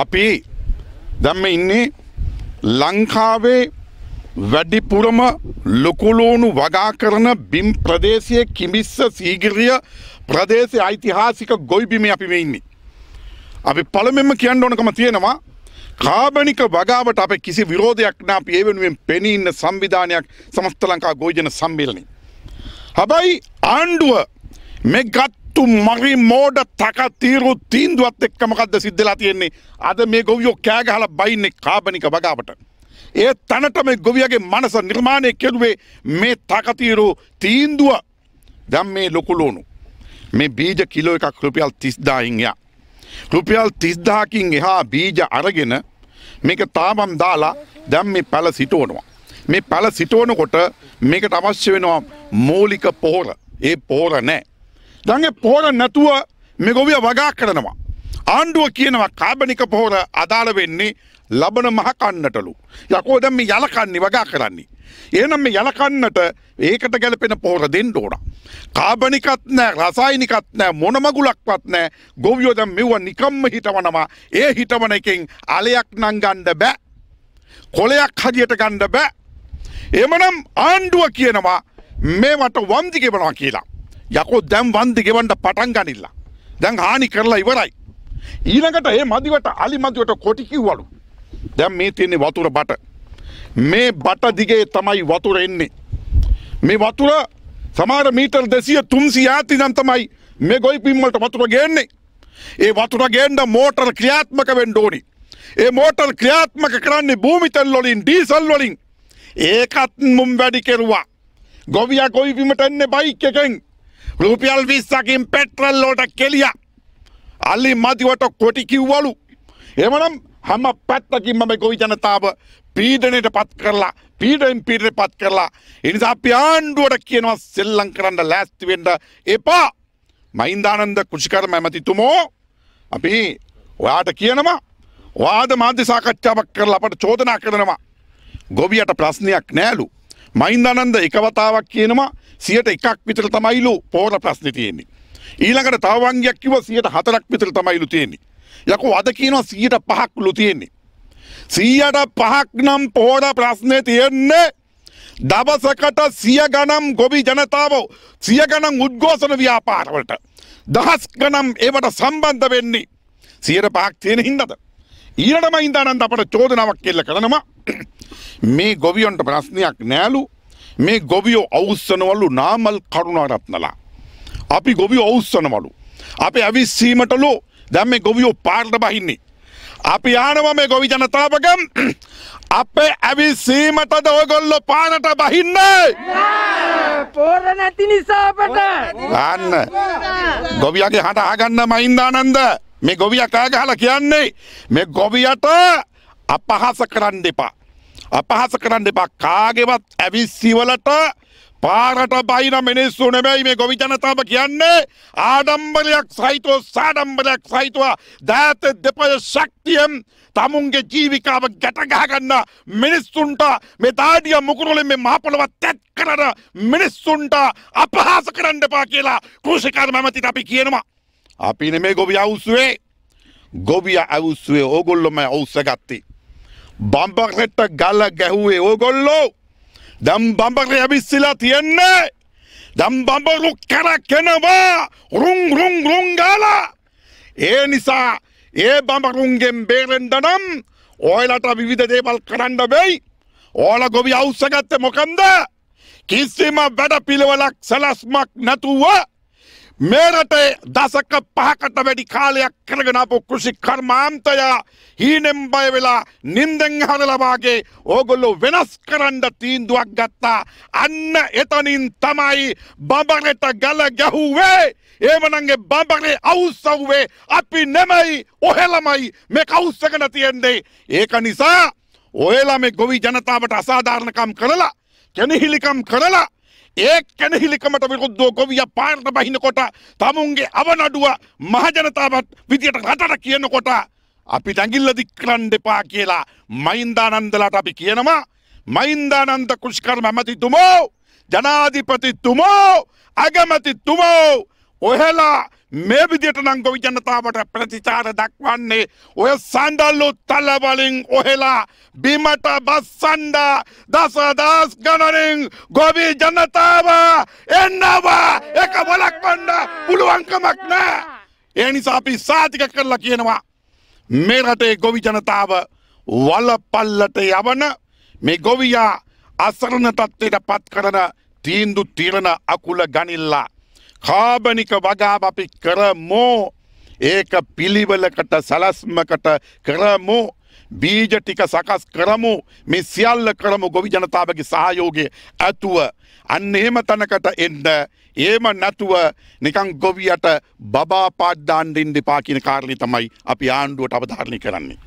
අපි දැම්ම ඉන්නේ ලංකාවේ වැඩිපුරම ලොකුලෝනු වගා කරන බිම් ප්‍රදේශය කිමිස්ස සීගිරිය ප්‍රදේශය ඓතිහාසික ගොයිබිම අපි වෙඉන්නේ. අපි පළමෙම කියන්න ඕනකම තියෙනවා කාබනික වගාවට අප කිසි විරෝධයක් නා අපි ඒ වෙනුවෙන් පෙනීන්න සංවිධානයක් සමස්ත ලංකා ගෝජන සම්බිලනි. හැබයි ආණ්ඩුව මේ ගත් මුත්තු මගේ මෝඩ තක තීරු තීන්දුවත් එක්කමකක්ද සිද්ධලා තියෙන්නේ අද මේ ගොවියෝ කෑගහල බයින්නේ කාබනික වගාවට. ඒ තැනට මේ ගොවියගේ මනස නිර්මාණය කෙරුවේ මේ තකතීරු තීන්දුව දැම් මේ ලොකුලෝනු. මේ බීජ කිලෝ එකක් රුපියල් තිස්දාහිංයා. රුපියල් තිස්දාකින් එහා බීජ අරගෙන මේක තාමම් දාලා දැම් මේ පැල සිටුවනවා. මේ පැල සිටුවනකොට මේකට අවශ්‍ය වෙනවා මූලික පෝර ඒ පෝර නෑ. දඟ පොහොර නැතුව මෙගොවිය වගා කරනවා. ආණ්ඩුව කියනවා කාබනික පොහොර අදාළ වෙන්නේ ලබන මහකන්නටලු. යකෝ දැන් මේ යලකන්නේ වගා කරන්නේ. එහෙනම් මේ යලකන්නට ඒකට ගැලපෙන පොහොර දෙන්න ඕන. කාබනිකත් නෑ රසායනිකත් නෑ මොන මගුලක්වත් නෑ. ගොවියෝ දැන් මෙව නිකම්ම හිටවනවා. ඒ හිටවන එකෙන් අලයක් නම් ගන්න බෑ. කොලයක් හදියට ගන්න බෑ. එමනම් ආණ්ඩුව කියනවා මේවට වම්දි ගෙවනවා කියලා. යකෝ දැම් වන්දි ගෙවන්ඩ පටන් ගනිල්ලා. දැන් හානි කරලා ඉවරයි. ඊළඟට ඒ මදිවට අලි මදිවට කොටිකිව්වලු. දැම් මේ තියෙන්නේ වතුර බට. මේ බට දිගේ තමයි වතුර එන්නේ. මේ වතුර සමාර මීටර් දෙසිය තුන්සි යාති නම් තමයි මේ ගොයි පිම්මලට වතුර ගේන්නේ. ඒ වතුර ගේන්ඩ මෝටර් ක්‍රියාත්මක වෙන්න ඕනි. ඒ මෝටර් ක්‍රියාත්මක කරන්නේ භූමිතල් වලින් ඩීසල් වලින් ඒකත් මුම් වැඩි කෙරුවා. ගොවියා ගොයි පිමට එන්නේ බයික් එකෙන්. රුපියල් විස්සකින් පෙට්‍රල්ලෝට කෙලිය අල්ලි මතිවට කොටි කිව්වලු එමනම් හම පැත්තකින් මම ගොවි ජනතාව පීඩනයට පත් කරලා පීඩයෙන් පීඩට පත් කරලා එනිසා අපි ආණ්ඩුවට කියනවා සෙල්ලං කරන්න ලෑස්තිවෙන්ඩ එපා මයින්දානන්ද කෘෂිකරම ඇමතිතුමෝ අපි ඔයාට කියනවා වාද මාධ්‍ය සාකච්ඡාවක් කරලා අපට චෝදනා කරනවා ගොවියට ප්‍රශ්නයක් නෑලු මහින්දානන්ද එකවතාවක් කියනවා සියට එකක් විතර තමයිලු පෝර ප්‍රශ්නේ තියෙන්නේ. ඊළඟට තව වංගයක් කිව්වා සියට හතරක් විතර තමයිලු තියෙන්නේ. යකෝ අද කියනවා සියට පහක් ලු තියෙන්නේ. සියට පහක් නම් පෝර ප්‍රශ්නේ තියෙන්නේ දවසකට සිය ගණම් ගොවි ජනතාව සිය ගණන් උද්ඝෝෂණ ව්‍යාපාරවලට දහස් ගණම් ඒවට සම්බන්ධ වෙන්නේ සියට පහක් තියෙන හින්දාද ඊළඟම ඉඳානන්ද අපට චෝදනාවක් කෙල්ල කරනවා මේ ගොවියොන්ට ප්‍රශ්නයක් නෑලු මේ ගොවියෝ අවස්සනවලු නාමල් කරුණාරත්නලා. අපි ගොවියෝ අවස්සනවලු. අපි ඇවිස්සීමටලු දැම් මේ ගොවියෝ පාර්ඩ බහින්නේ. අපි යානව මේ ගොවි ජනතාවකම් අපේ ඇවිස්සීමටද ඔයගොල්ලො පානට බහින්න පෝර නැති නිසාපට ගන්න ගොවියගේ හට ආගන්න මහින්දානන්ද මේ ගොවිය කාග හලා කියන්නේ මේ ගොවියට අපහස කරන්න දෙපා අපහස කරන්න එපා කාගෙවත් ඇවිස්සිවලට පාරට බයින මිනිස්සු නෙමෙයි මේ ගොවි ජනතාව කියන්නේ ආඩම්බරයක් සහිතව සාඩම්බරයක් සහිතව දෑත දෙපය ශක්තියෙන් තමුන්ගේ ජීවිකාව ගැටගහගන්න මිනිස්සුන්ට මේ දාඩිය මුකුරුලින් මේ මහපොළව තැත් කරන මිනිස්සුන්ට අපහාස කරන්න එපා කියලා කෘෂිකාර්ම ඇමතිට අපි කියනවා. අපි නෙමේ ගොවි අවුස්සුවේ ගොවිය අවුස්සුවේ ඕගොල්ලොම අවුස්ස ගත්තේ. බම්පරෙට්ට ගල්ල ගැහුවේ ඕගොල්ලෝ දම් බම්පරය ඇවිස්සිලා තියෙන්නේ දම් බම්බරු කර කෙනවා රුං රුං රුංගාල ඒ නිසා ඒ බඹරුන්ගෙන් බේරෙන්ඩනම් ඕයලට විවිධ දේවල් කරන්න වෙයි ඕල ගොවි අවුස්සගත්ත මොකන්ද කිසිම වැඩ පිළිවලක් සලස්මක් නැතුවා මේරටේ දසක පහකට වැඩි කාලයක් කරගෙන අපපු කෘෂි කර්මාන්තයා හීනෙම් බය වෙලා නින්දෙන් හනලවාගේ ඕගොල්ලො වෙනස් කරන්න තීන්දුවක් ගත්තා අන්න එතනින් තමයි බබරට ගල ගැහුවේ ඒමනගේ බබරේ අවුස්සව්වේ අපි නෙමයි ඔහෙළමයි මේ කවුස්සකන තියෙන්නේ ඒක නිසා ඔයලා මේ ගොවි ජනතාවට අසාධාරණකම් කරලා කැනහිලිකම් කරලා ඒ කැනහිලිකමට විරුද්ධෝ ගොවිය පාර්ත බහිනකොට තමුන්ගේ අවනඩුව මහජනතාවත් විදියට රටට කියනකොට අපි දැඟිල්ල දික්කරන් දෙපා කියලා මයින්දානන්දලට අපි කියනවා මයින්දානන්ද කුෂ්කර්ම ඇමතිතුමෝ ජනාධිපතිතුමෝ අගමතිතුමෝ ඔහෙලා මේ විදියට නම් ගොවි ජනතාවට ප්‍රතිචාර දක්වන්නේ ඔය සඳල්ලු තලවලින් ඔහෙලා බිමට බස්සන්ඩ දසදස් ගණනින් ගොවි ජනතාව එන්නවා එක වලක්වන්න පුළුවන්කමක් නෑ. ඒ නිසා අපි සාතික කරලා කියනවා මේ රටේ ගොවි ජනතාව වලපල්ලට යවන මේ ගොවියා අසරණ තත්ත්වයට පත් කරන තීන්දු තීරණ අකුල ගනිල්ලා කාබනික වගාව අපි කරමෝ ඒක පිළිවෙලකට සලස්මකට කරමෝ බීජ ටික සකස් කරමු මේ සියල්ල කරමු ගොවි ජනතාවගේ සහයෝගය ඇතුව අන්න එහෙම තැනකට එන්න එහෙම නැතුව නිකන් ගොවියට බබා පාඩ්දාන් දෙන්න එපා කියන කාරණේ තමයි අපි ආණ්ඩුවට අවධාරණය කරන්නේ